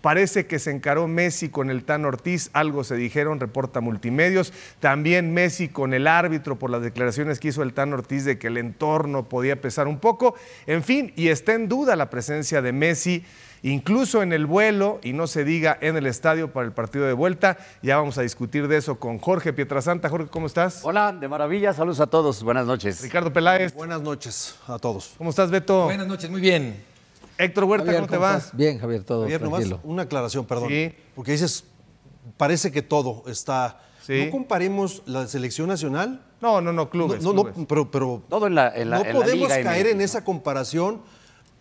Parece que se encaró Messi con el Tan Ortiz, algo se dijeron, reporta Multimedios. También Messi con el árbitro por las declaraciones que hizo el Tan Ortiz de que el entorno podía pesar un poco. En fin, y está en duda la presencia de Messi, incluso en el vuelo y no se diga en el estadio para el partido de vuelta. Ya vamos a discutir de eso con Jorge Pietrasanta. Jorge, ¿cómo estás? Hola, de maravilla, saludos a todos, buenas noches. Ricardo Peláez. Buenas noches a todos. ¿Cómo estás, Beto? Buenas noches, muy bien. Héctor Huerta, ¿cómo, te vas? Bien, Javier, todo Javier, Nomás una aclaración, perdón. Porque dices, parece que todo está... No comparemos la selección nacional. No, no, no, clubes. No, pero, todo en la, no podemos caer en esa comparación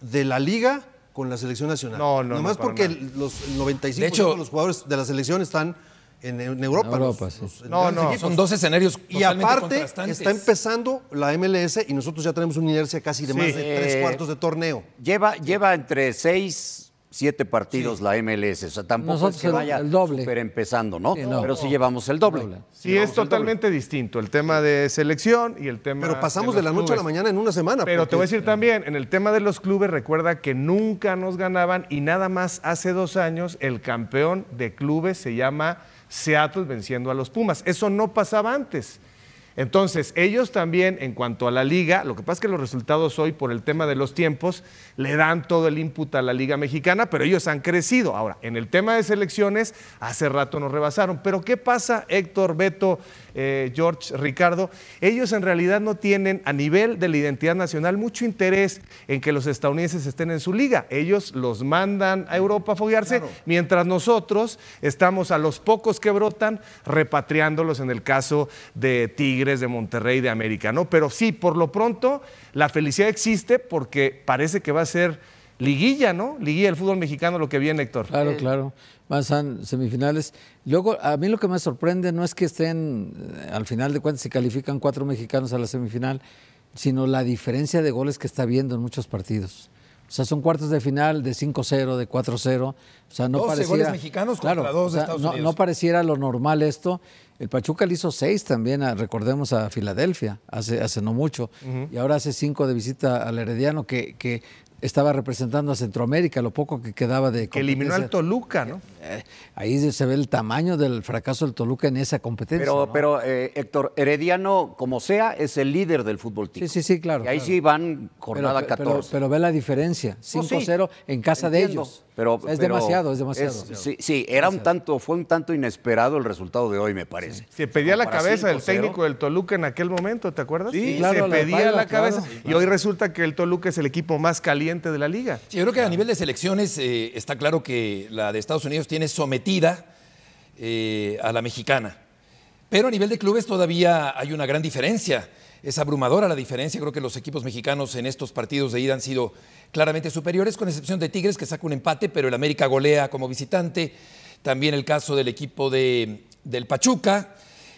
de la liga con la selección nacional. No, no. Nomás porque los 95% de los jugadores de la selección están en, Europa. En Europa sí. no, no, son dos escenarios. Y aparte, está empezando la MLS y nosotros ya tenemos una inercia casi de más de tres eh, cuartos de torneo. Lleva, lleva entre seis siete partidos la MLS. O sea, tampoco se vaya el doble. pero empezando, ¿no? Pero sí llevamos el doble. Sí, es totalmente distinto el tema de selección y el tema. Pero pasamos de, la noche a la mañana en una semana. Pero te voy a decir también, en el tema de los clubes, recuerda que nunca nos ganaban y nada más hace dos años el campeón de clubes se llama Seattle venciendo a los Pumas. Eso no pasaba antes. Entonces, ellos también, en cuanto a la liga, lo que pasa es que los resultados hoy, por el tema de los tiempos, le dan todo el input a la liga mexicana, pero ellos han crecido. Ahora, en el tema de selecciones, hace rato nos rebasaron. Pero, ¿qué pasa, Héctor Beto? Eh, George, Ricardo, ellos en realidad no tienen a nivel de la identidad nacional mucho interés en que los estadounidenses estén en su liga. Ellos los mandan a Europa a foguearse, mientras nosotros estamos a los pocos que brotan repatriándolos en el caso de Tigres, de Monterrey, de América, ¿no? Pero sí, por lo pronto, la felicidad existe porque parece que va a ser liguilla, ¿no? Liguilla el fútbol mexicano, lo que viene, Héctor. Claro, eh, claro. Pasan semifinales. Luego, a mí lo que me sorprende no es que estén, eh, al final de cuentas, se califican cuatro mexicanos a la semifinal, sino la diferencia de goles que está viendo en muchos partidos. O sea, son cuartos de final de 5-0, de 4-0. O sea, no 12 goles mexicanos contra dos de Estados no, Unidos. No pareciera lo normal esto. El Pachuca le hizo seis también, recordemos, a Filadelfia, hace, hace no mucho. Y ahora hace cinco de visita al Herediano, que, que estaba representando a Centroamérica, lo poco que quedaba de... Que eliminó al Toluca, ¿no? Eh, ahí se ve el tamaño del fracaso del Toluca en esa competencia. Pero, pero eh, Héctor, Herediano, como sea, es el líder del fútbol Sí, sí, sí, claro. Y ahí sí van jornada 14. Pero, ve la diferencia, 5-0 en casa de ellos es demasiado, es demasiado. sí, sí, era un tanto, fue un tanto inesperado el resultado de hoy, me parece. Se pedía la cabeza del técnico del Toluca en aquel momento, ¿te acuerdas? Sí, se pedía la cabeza. Y hoy resulta que el Toluca es el equipo más caliente de la liga. yo creo que a nivel de selecciones eh, está claro que la de Estados Unidos tiene sometida eh, a la mexicana. Pero a nivel de clubes todavía hay una gran diferencia. Es abrumadora la diferencia. Creo que los equipos mexicanos en estos partidos de ida han sido claramente superiores, con excepción de Tigres, que saca un empate, pero el América golea como visitante. También el caso del equipo de, del Pachuca.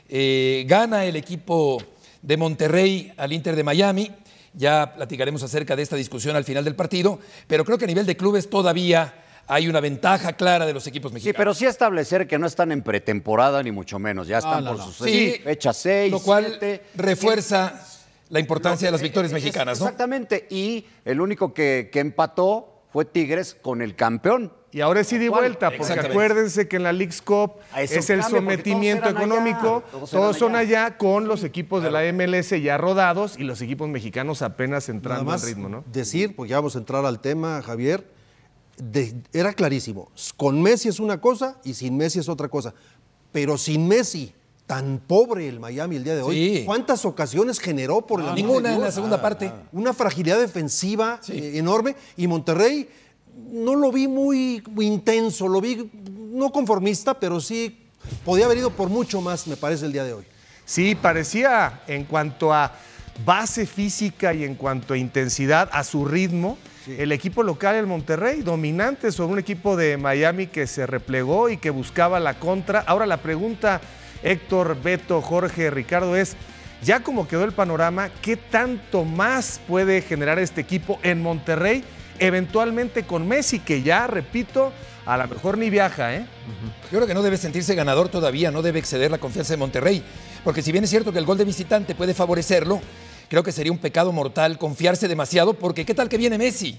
Eh, gana el equipo de Monterrey al Inter de Miami. Ya platicaremos acerca de esta discusión al final del partido, pero creo que a nivel de clubes todavía hay una ventaja clara de los equipos mexicanos. Sí, pero sí establecer que no están en pretemporada ni mucho menos, ya están por sus fecha lo cual refuerza la importancia de las eh, victorias eh, mexicanas, ¿no? Exactamente, y el único que, empató fue Tigres con el campeón. Y ahora sí de vuelta, porque acuérdense que en la League's Cup es, el sometimiento económico. todos, son allá. con los equipos de la MLS ya rodados y los equipos mexicanos apenas entrando al ritmo, ¿no? Decir, porque ya vamos a entrar al tema, Javier era clarísimo, con Messi es una cosa y sin Messi es otra cosa, pero sin Messi tan pobre el Miami el día de hoy. ¿Cuántas ocasiones generó por la ah, Ninguna en la segunda parte. Una fragilidad defensiva eh, enorme y Monterrey no lo vi muy intenso, lo vi no conformista, pero sí podía haber ido por mucho más, me parece, el día de hoy. Sí, parecía en cuanto a base física y en cuanto a intensidad, a su ritmo, el equipo local, el Monterrey, dominante sobre un equipo de Miami que se replegó y que buscaba la contra. Ahora la pregunta, Héctor, Beto, Jorge, Ricardo, es, ya como quedó el panorama, ¿qué tanto más puede generar este equipo en Monterrey? Eventualmente con Messi, que ya, repito, a lo mejor ni viaja. ¿eh? Yo creo que no debe sentirse ganador todavía, no debe exceder la confianza de Monterrey, porque si bien es cierto que el gol de visitante puede favorecerlo, creo que sería un pecado mortal confiarse demasiado porque ¿qué tal que viene Messi?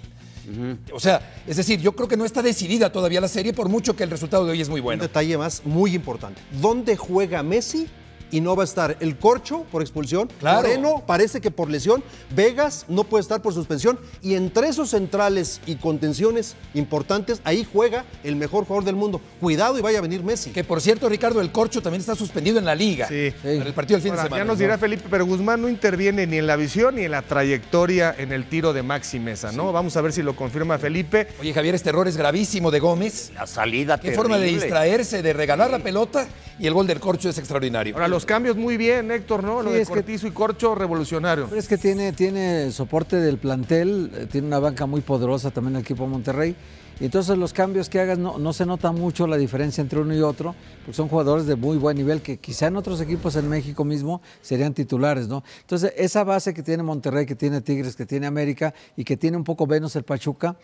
O sea, es decir, yo creo que no está decidida todavía la serie por mucho que el resultado de hoy es muy bueno. Un detalle más muy importante. ¿Dónde juega Messi y no va a estar el Corcho por expulsión, claro. Moreno parece que por lesión, Vegas no puede estar por suspensión y entre esos centrales y contenciones importantes, ahí juega el mejor jugador del mundo. Cuidado y vaya a venir Messi. Que por cierto, Ricardo, el Corcho también está suspendido en la liga. Sí. En el partido del fin de semana. Ya nos dirá Felipe, pero Guzmán no interviene ni en la visión ni en la trayectoria en el tiro de Maxi Mesa, ¿no? Vamos a ver si lo confirma Felipe. Oye, Javier, este error es gravísimo de Gómez. La salida Qué forma de distraerse, de regalar la pelota y el gol del Corcho es extraordinario. Ahora, cambios muy bien, Héctor, ¿no? Sí, es Cortizo y Corcho revolucionario. es que tiene, tiene soporte del plantel, eh, tiene una banca muy poderosa también el equipo Monterrey. Y entonces los cambios que hagas no, no se nota mucho la diferencia entre uno y otro, porque son jugadores de muy buen nivel que quizá en otros equipos en México mismo serían titulares, ¿no? Entonces, esa base que tiene Monterrey, que tiene Tigres, que tiene América y que tiene un poco menos el Pachuca,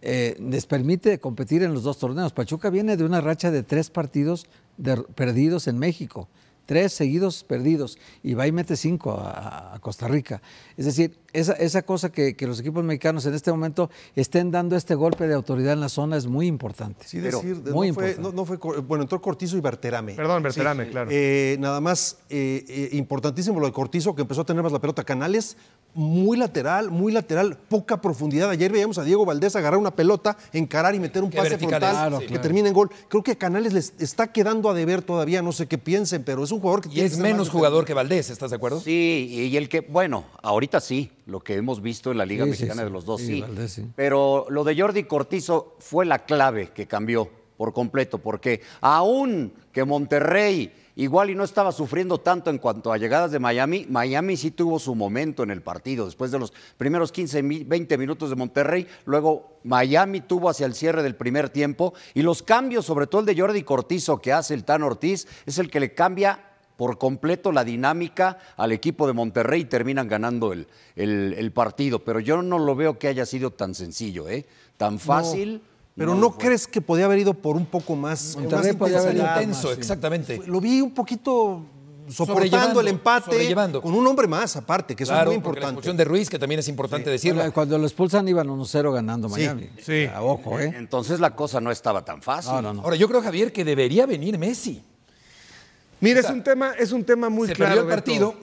eh, les permite competir en los dos torneos. Pachuca viene de una racha de tres partidos perdidos en México tres seguidos perdidos y va y mete cinco a, Costa Rica. Es decir, esa, cosa que, los equipos mexicanos en este momento estén dando este golpe de autoridad en la zona es muy importante. Sí, decir, muy bueno, entró Cortizo y Berterame. Perdón, Berterame, claro. Eh, nada más, eh, eh, importantísimo lo de Cortizo, que empezó a tener más la pelota. Canales, muy lateral, muy lateral, poca profundidad. Ayer veíamos a Diego Valdés agarrar una pelota, encarar y meter un pase frontal que termina en gol. Creo que a Canales les está quedando a deber todavía, no sé qué piensen, pero es un jugador que... Y tiene es menos jugador que Valdés, ¿estás de acuerdo? Sí, y el que, bueno, ahorita sí lo que hemos visto en la Liga Mexicana de los dos, sí. Pero lo de Jordi Cortizo fue la clave que cambió por completo, porque aún que Monterrey igual y no estaba sufriendo tanto en cuanto a llegadas de Miami, Miami sí tuvo su momento en el partido, después de los primeros 15, 20 minutos de Monterrey, luego Miami tuvo hacia el cierre del primer tiempo y los cambios, sobre todo el de Jordi Cortizo que hace el Tan Ortiz, es el que le cambia por completo la dinámica al equipo de Monterrey y terminan ganando el, partido. Pero yo no lo veo que haya sido tan sencillo, ¿eh? tan fácil. Pero no, crees que podía haber ido por un poco más, intenso, exactamente. Lo vi un poquito soportando el empate con un hombre más aparte, que es muy importante. La expulsión de Ruiz, que también es importante decirlo. Cuando lo expulsan iban 1-0 ganando Miami. Sí, ojo, ¿eh? Entonces la cosa no estaba tan fácil. Ahora, yo creo, Javier, que debería venir Messi. Mira, es, un tema, es un tema muy claro.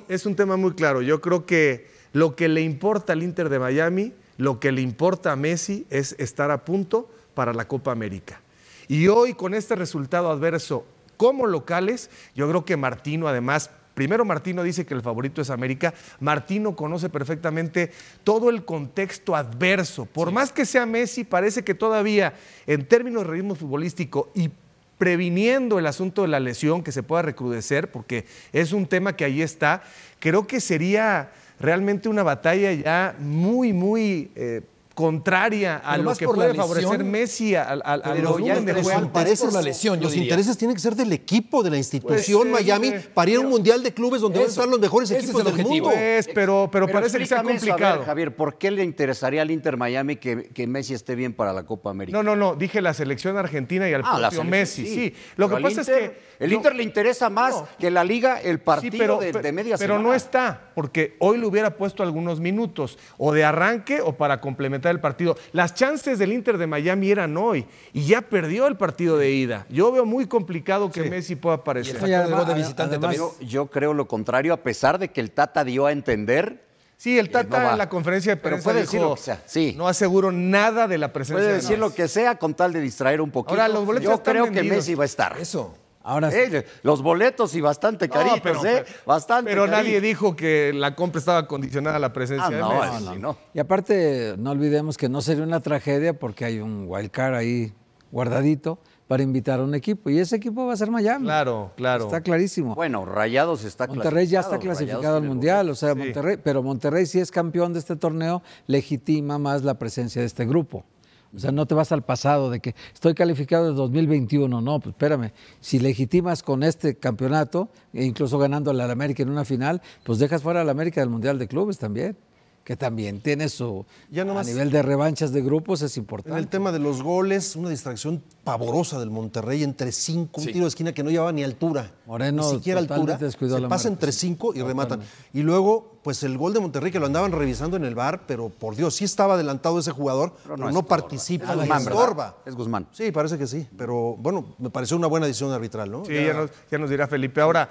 Es un tema muy claro. Yo creo que lo que le importa al Inter de Miami, lo que le importa a Messi es estar a punto para la Copa América. Y hoy, con este resultado adverso como locales, yo creo que Martino, además, Primero Martino dice que el favorito es América. Martino conoce perfectamente todo el contexto adverso. Por más que sea Messi, parece que todavía en términos de ritmo futbolístico y previniendo el asunto de la lesión que se pueda recrudecer, porque es un tema que ahí está, creo que sería realmente una batalla ya muy, muy eh, contraria a lo que puede favorecer Messi al, al, de juego. lesión. Los intereses tienen que ser del equipo, de la pues, institución eh, Miami, eh, para ir a un mundial de clubes donde van a estar los mejores equipos del objetivo. mundo. Pues, pero, pero, parece que sea complicado. Javier, ¿por qué le interesaría al Inter Miami que, que, Messi esté bien para la Copa América? No, no, no. Dije la selección argentina y al ah, propio Messi. Sí. Lo que pasa es que el Inter le interesa más que la Liga el partido de, de, media semana. Pero no está, porque hoy le hubiera puesto algunos minutos, o de arranque o para complementar el partido. Las chances del Inter de Miami eran hoy y ya perdió el partido de ida. Yo veo muy complicado que Messi pueda aparecer. Yo creo lo contrario, a pesar de que el Tata dio a entender Sí, el eh, Tata en la conferencia Pero puede decir Sí. no aseguro nada de la presencia. Puede decir lo que sea con tal de distraer un poquito. Yo creo que Messi va a estar. Eso. Ahora eh, los boletos y bastante caritos, pero, ¿eh? Bastante. Pero nadie dijo que la compra estaba condicionada a la presencia ah, de no, Messi. No, Y aparte, no olvidemos que no sería una tragedia porque hay un wild card ahí guardadito para invitar a un equipo. Y ese equipo va a ser Miami. Claro, claro. Está clarísimo. Bueno, Rayados está clasificado. Monterrey ya está clasificado al Mundial, o sea, Monterrey, pero Monterrey si es campeón de este torneo, legitima más la presencia de este grupo. O sea, no te vas al pasado de que estoy calificado de 2021. No, pues espérame. Si legitimas con este campeonato, e incluso ganando la América en una final, pues dejas fuera al América del Mundial de Clubes también que también tiene su ya a nivel de revanchas de grupos es importante. En el tema de los goles, una distracción pavorosa del Monterrey entre cinco, un tiro de esquina que no llevaba ni altura, Moreno ni siquiera altura, se pasa entre cinco y rematan. Y luego, pues el gol de Monterrey que lo andaban revisando en el bar, pero por Dios, sí estaba adelantado ese jugador, pero no, participa, no estorba. Es Guzmán. Sí, parece que sí, pero bueno, me pareció una buena decisión arbitral, ¿no? Sí, nos, ya nos dirá Felipe ahora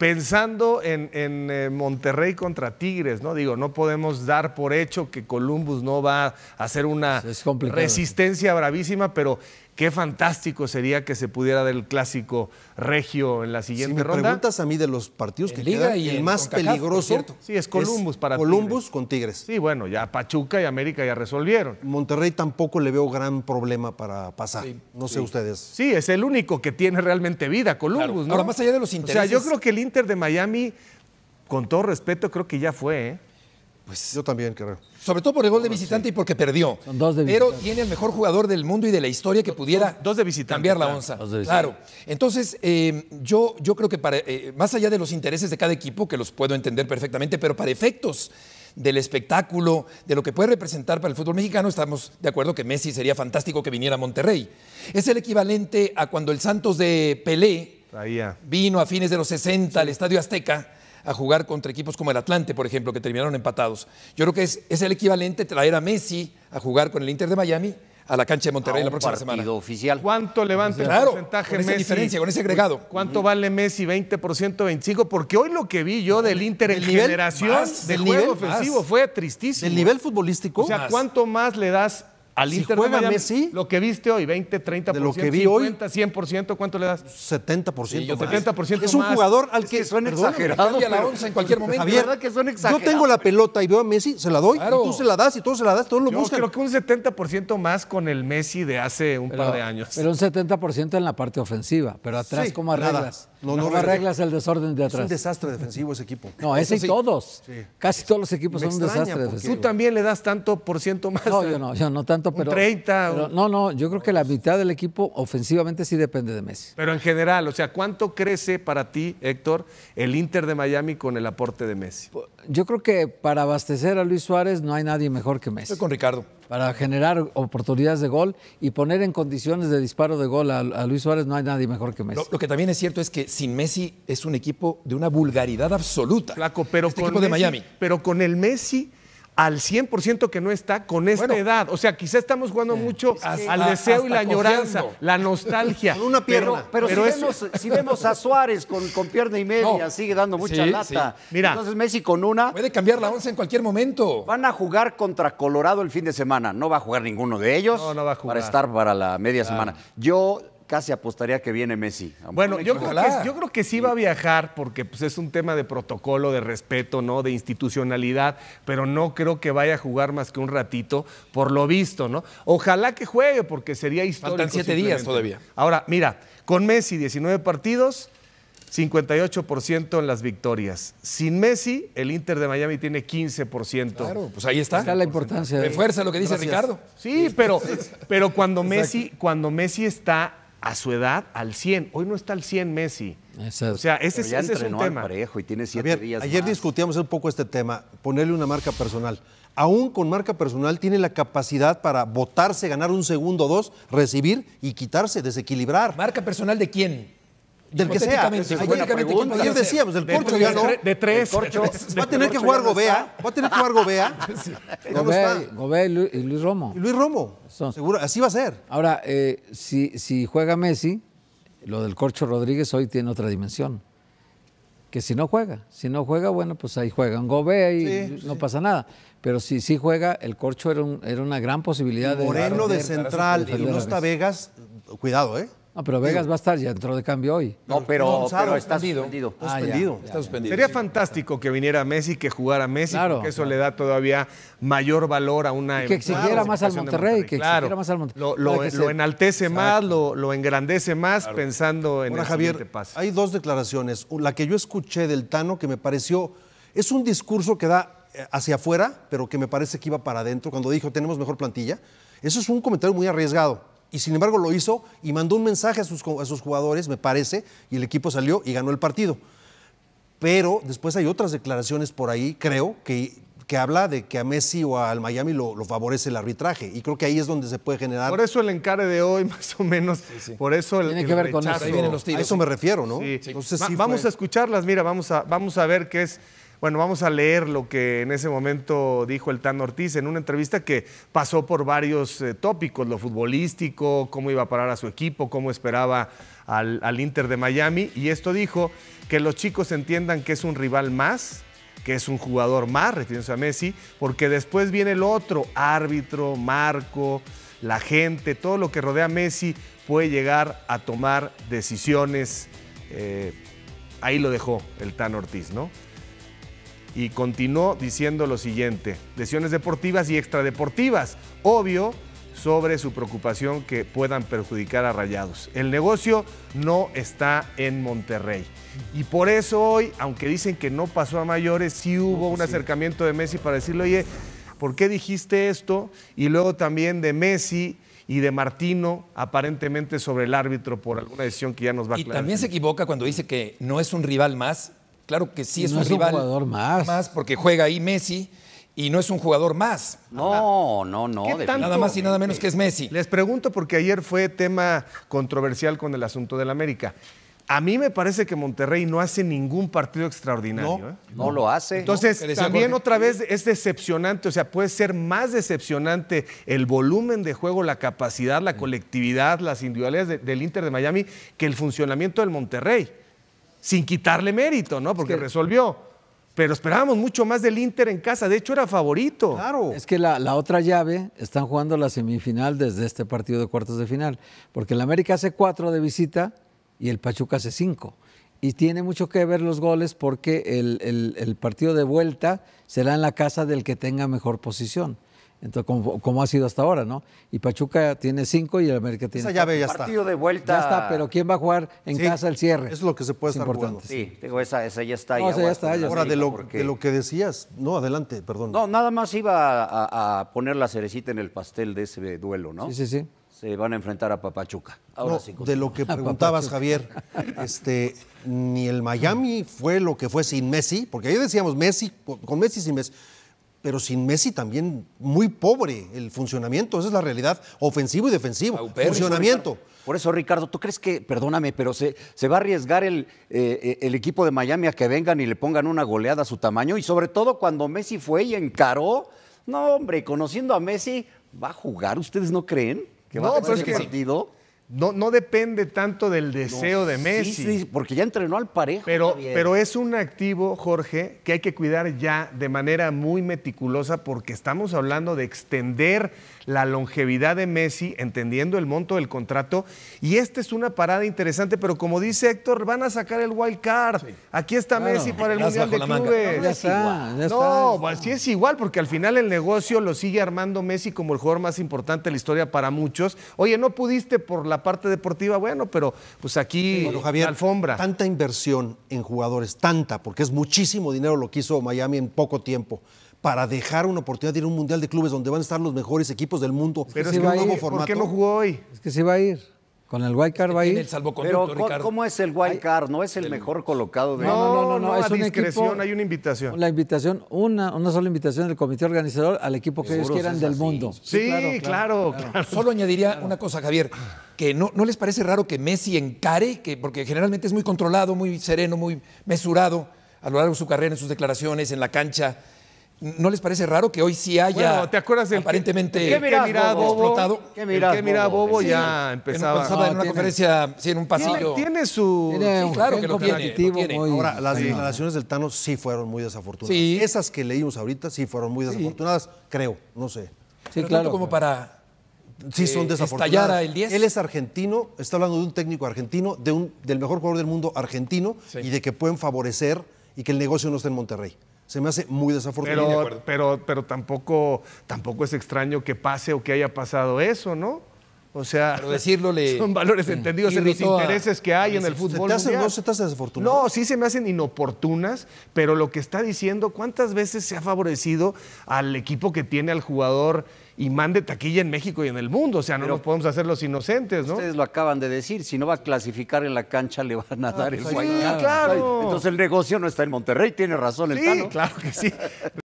pensando en, eh, Monterrey contra Tigres, ¿no? Digo, no podemos dar por hecho que Columbus no va a hacer una resistencia bravísima, pero Qué fantástico sería que se pudiera dar el clásico regio en la siguiente si me preguntas a mí de los partidos que quedan, y el más peligroso sí, es Columbus para Columbus con Tigres. Sí, bueno, ya Pachuca y América ya resolvieron. Monterrey tampoco le veo gran problema para pasar. no sé ustedes. Sí, es el único que tiene realmente vida, Columbus. ¿no? Ahora, más allá de los intereses. O sea, yo creo que el Inter de Miami, con todo respeto, creo que ya fue. ¿eh? Pues yo también creo. Sobre todo por el gol de visitante y porque perdió. Son de Pero tiene el mejor jugador del mundo y de la historia que pudiera cambiar la onza. Entonces, eh, yo, yo creo que para, eh, más allá de los intereses de cada equipo, que los puedo entender perfectamente, pero para efectos del espectáculo, de lo que puede representar para el fútbol mexicano, estamos de acuerdo que Messi sería fantástico que viniera a Monterrey. Es el equivalente a cuando el Santos de Pelé vino a fines de los 60 al Estadio Azteca a jugar contra equipos como el Atlante, por ejemplo, que terminaron empatados. Yo creo que es, el equivalente traer a Messi a jugar con el Inter de Miami a la cancha de Monterrey la próxima semana. ¿Cuánto levanta el porcentaje con Messi? diferencia, con ese agregado. ¿Cuánto vale Messi? ¿20%, 25%? Porque hoy lo que vi yo del Inter en generación del juego nivel ofensivo fue tristísimo. ¿El nivel futbolístico? O sea, ¿cuánto más le das al si juega Messi, lo que viste hoy, 20, 30%, lo que 50, 100%, ¿cuánto le das? 70%. 70% es un jugador al que, es suena exagerado. la en cualquier momento. la verdad que suena exagerado. Yo tengo la pelota y veo a Messi, se la doy, y tú se la das, y tú se la das, todos lo yo creo que un 70% más con el Messi de hace un par de años. Pero un 70% en la parte ofensiva, pero atrás ¿cómo arreglas? No, arreglas el desorden de atrás? Es un desastre defensivo ese equipo. No, ese y todos. Casi todos los equipos son un desastre defensivo. Tú también le das tanto por ciento más. No, yo no, yo no tanto. 30. No, no, yo creo que la mitad del equipo ofensivamente sí depende de Messi. Pero en general, o sea, ¿cuánto crece para ti, Héctor, el Inter de Miami con el aporte de Messi? Pues, yo creo que para abastecer a Luis Suárez no hay nadie mejor que Messi. Estoy con Ricardo. Para generar oportunidades de gol y poner en condiciones de disparo de gol a, Luis Suárez no hay nadie mejor que Messi. Lo, que también es cierto es que sin Messi es un equipo de una vulgaridad absoluta. Flaco, pero este con equipo de Miami. Pero con el Messi al 100% que no está con esta edad. O sea, quizá estamos jugando mucho al deseo y la añoranza, la nostalgia. Con una pierna. Pero, si, vemos, a Suárez con, pierna y media, sigue dando mucha lata. Mira, Entonces Messi con una. Puede cambiar la once en cualquier momento. Van a jugar contra Colorado el fin de semana. No va a jugar ninguno de ellos. va a jugar. Para estar para la media semana. Yo casi apostaría que viene Messi. Bueno, yo creo, que, sí va a viajar porque pues, es un tema de protocolo, de respeto, ¿no? De institucionalidad, pero no creo que vaya a jugar más que un ratito, por lo visto, ¿no? Ojalá que juegue porque sería histórico. Faltan siete días todavía. Ahora, mira, con Messi 19 partidos, 58% en las victorias. Sin Messi, el Inter de Miami tiene 15%. Claro, pues ahí está. Está la importancia. De fuerza lo que dice Ricardo. Sí, pero, pero cuando, Messi, cuando Messi está a su edad al 100. Hoy no está al 100 Messi. O sea, ese, es un tema. Parejo y tiene siete ayer discutíamos un poco este tema, ponerle una marca personal. Aún con marca personal tiene la capacidad para votarse, ganar un segundo o dos, recibir y quitarse, desequilibrar. ¿Marca personal de quién? Del que sea. decíamos, del corcho De tres. va a tener que jugar Gobea. Va a tener que jugar Gobea. Gobea, y, Luis, Romo. Y Luis Romo. Seguro, así va a ser. Ahora, eh, si, si juega Messi, lo del corcho Rodríguez hoy tiene otra dimensión. Que si no juega, si no juega, bueno, pues ahí juegan. Gobea y no pasa nada. Pero si sí juega, el corcho era, una gran posibilidad. Moreno de, de, de central y no Vegas, cuidado, ¿eh? Ah, pero Vegas va a estar, ya dentro de cambio hoy. No, pero, está suspendido. Está, ah, suspendido. Sería fantástico que viniera Messi, que jugara Messi, porque eso le da todavía mayor valor a una... que exigiera más al Monterrey, que exigiera más al Monterrey. Lo, enaltece más, lo, engrandece más pensando en Ahora, el Javier, Hay dos declaraciones. La que yo escuché del Tano que me pareció... Es un discurso que da eh, hacia afuera, pero que me parece que iba para adentro, cuando dijo tenemos mejor plantilla. Eso es un comentario muy arriesgado y sin embargo lo hizo y mandó un mensaje a sus, a sus jugadores, me parece, y el equipo salió y ganó el partido. Pero después hay otras declaraciones por ahí, creo, que que habla de que a Messi o al Miami lo, favorece el arbitraje. Y creo que ahí es donde se puede generar. Por eso el encare de hoy, más o menos. Por eso el. Tiene que ver con eso. A eso me refiero, ¿no? Entonces, si vamos a escucharlas. Mira, vamos a, vamos a ver qué es bueno, vamos a leer lo que en ese momento dijo el Tan Ortiz en una entrevista que pasó por varios eh, tópicos, lo futbolístico, cómo iba a parar a su equipo, cómo esperaba al, Inter de Miami. Y esto dijo que los chicos entiendan que es un rival más, que es un jugador más, refiriéndose a Messi, porque después viene el otro, árbitro, marco, la gente, todo lo que rodea a Messi puede llegar a tomar decisiones. Eh, ahí lo dejó el Tan Ortiz, ¿no? y continuó diciendo lo siguiente, lesiones deportivas y extradeportivas, obvio sobre su preocupación que puedan perjudicar a Rayados. El negocio no está en Monterrey. Y por eso hoy, aunque dicen que no pasó a mayores, sí hubo pues un acercamiento de Messi para decirle, oye, ¿por qué dijiste esto? Y luego también de Messi y de Martino, aparentemente sobre el árbitro por alguna decisión que ya nos va a aclarar. Y también se equivoca cuando dice que no es un rival más, Claro que sí es un es jugador más. Más porque juega ahí Messi y no es un jugador más. No, no, no. Nada más y nada menos que es Messi. Les pregunto porque ayer fue tema controversial con el asunto del América. A mí me parece que Monterrey no hace ningún partido extraordinario. No, ¿eh? no lo hace. Entonces, también otra vez es decepcionante, o sea, puede ser más decepcionante el volumen de juego, la capacidad, la mm. colectividad, las individualidades del Inter de Miami que el funcionamiento del Monterrey sin quitarle mérito, ¿no? Porque resolvió. Pero esperábamos mucho más del Inter en casa. De hecho, era favorito. Claro. Es que la, otra llave están jugando la semifinal desde este partido de cuartos de final. Porque el América hace cuatro de visita y el Pachuca hace cinco. Y tiene mucho que ver los goles porque el partido de vuelta será en la casa del que tenga mejor posición. Entonces, como, ha sido hasta ahora, ¿no? Y Pachuca tiene cinco y el América tiene. Esa llave ya está. Partido de vuelta. Ya está, pero ¿quién va a jugar en casa el cierre? es lo que se puede estar importante. Sí, digo, esa, ya está. ya, ahora, de lo, que decías, no, adelante, perdón. No, nada más iba a, poner la cerecita en el pastel de ese duelo, ¿no? Sí, sí, sí. Se van a enfrentar a Papachuca. Ahora no, de lo que preguntabas, Javier, este, ni el Miami fue lo que fue sin Messi, porque ahí decíamos Messi, con Messi sin Messi pero sin Messi también muy pobre el funcionamiento, esa es la realidad, ofensivo y defensivo, funcionamiento. por eso, Ricardo, ¿tú crees que, perdóname, pero se, se va a arriesgar el, eh, el, equipo de Miami a que vengan y le pongan una goleada a su tamaño? Y sobre todo cuando Messi fue y encaró, no, hombre, conociendo a Messi, ¿va a jugar? ¿Ustedes no creen que va a jugar ese partido? No, depende tanto del deseo de Messi. Sí, sí, porque ya entrenó al parejo. Pero, pero es un activo, Jorge, que hay que cuidar ya de manera muy meticulosa porque estamos hablando de extender la longevidad de Messi, entendiendo el monto del contrato. Y esta es una parada interesante, pero como dice Héctor, van a sacar el wild card. Aquí está Messi para el Mundial de Clubes. No, pues, sí es igual, porque al final el negocio lo sigue armando Messi como el jugador más importante de la historia para muchos. Oye, no pudiste por la parte deportiva, bueno, pero pues aquí alfombra. Tanta inversión en jugadores, tanta, porque es muchísimo dinero lo que hizo Miami en poco tiempo para dejar una oportunidad de ir a un mundial de clubes donde van a estar los mejores equipos del mundo. Pero es que, un nuevo formato. ¿Por qué no jugó hoy? Es que se va a ir. Con el wild card va a ir. El Pero ¿cómo es el wild No es el mejor colocado de. No, no, no, no. es discreción hay una invitación. La invitación, una, una sola invitación del comité organizador al equipo que ellos quieran del mundo. Sí, claro, claro, Solo añadiría una cosa, Javier, que no, no les parece raro que Messi encare, porque generalmente es muy controlado, muy sereno, muy mesurado a lo largo de su carrera, en sus declaraciones, en la cancha ¿No les parece raro que hoy sí haya ¿te acuerdas aparentemente que, mirá, bobo, explotado? ¿Qué que mira bobo, ya empezaba. en una conferencia, sí, en un pasillo. Tiene, su claro que Tiene, Ahora, las declaraciones del Tano sí fueron muy desafortunadas. Esas que leímos ahorita sí fueron muy desafortunadas, creo, no sé. Sí, claro. como para sí son eh, desafortunadas. El 10. Él es argentino, está hablando de un técnico argentino, de un, del mejor jugador del mundo argentino y de que pueden favorecer y que el negocio no está en Monterrey se me hace muy desafortunado. Pero, pero, tampoco, tampoco es extraño que pase o que haya pasado eso, ¿no? O sea, son valores entendidos en los intereses que hay en el fútbol. no se te No, sí se me hacen inoportunas, pero lo que está diciendo, ¿cuántas veces se ha favorecido al equipo que tiene al jugador? y mande taquilla en México y en el mundo. O sea, no lo nos podemos hacer los inocentes, ¿no? Ustedes lo acaban de decir, si no va a clasificar en la cancha le van a ah, dar pues el sí, claro. Entonces el negocio no está en Monterrey, tiene razón el sí, claro que sí.